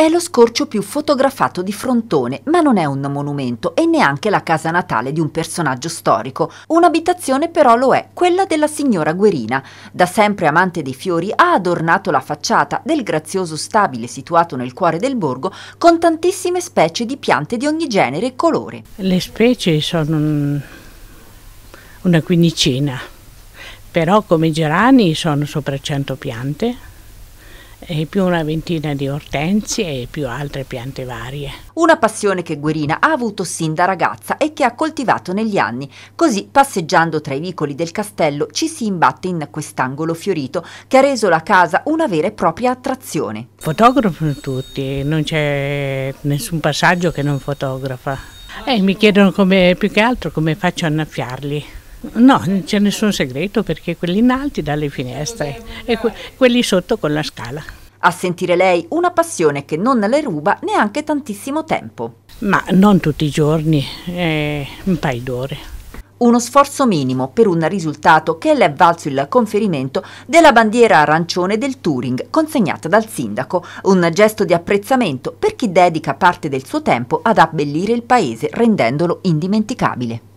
È lo scorcio più fotografato di Frontone, ma non è un monumento e neanche la casa natale di un personaggio storico. Un'abitazione però lo è, quella della signora Guerina. Da sempre amante dei fiori ha adornato la facciata del grazioso stabile situato nel cuore del borgo con tantissime specie di piante di ogni genere e colore. Le specie sono una quindicina, però come gerani sono sopra 100 piante e più una ventina di ortensie e più altre piante varie. Una passione che Guerina ha avuto sin da ragazza e che ha coltivato negli anni. Così, passeggiando tra i vicoli del castello, ci si imbatte in quest'angolo fiorito che ha reso la casa una vera e propria attrazione. Fotografano tutti, non c'è nessun passaggio che non fotografa. E mi chiedono come, più che altro come faccio a annaffiarli. No, non c'è nessun segreto perché quelli in alto dalle finestre e que quelli sotto con la scala. A sentire lei, una passione che non le ruba neanche tantissimo tempo. Ma non tutti i giorni, eh, un paio d'ore. Uno sforzo minimo per un risultato che le è valso il conferimento della bandiera arancione del Turing consegnata dal sindaco, un gesto di apprezzamento per chi dedica parte del suo tempo ad abbellire il paese rendendolo indimenticabile.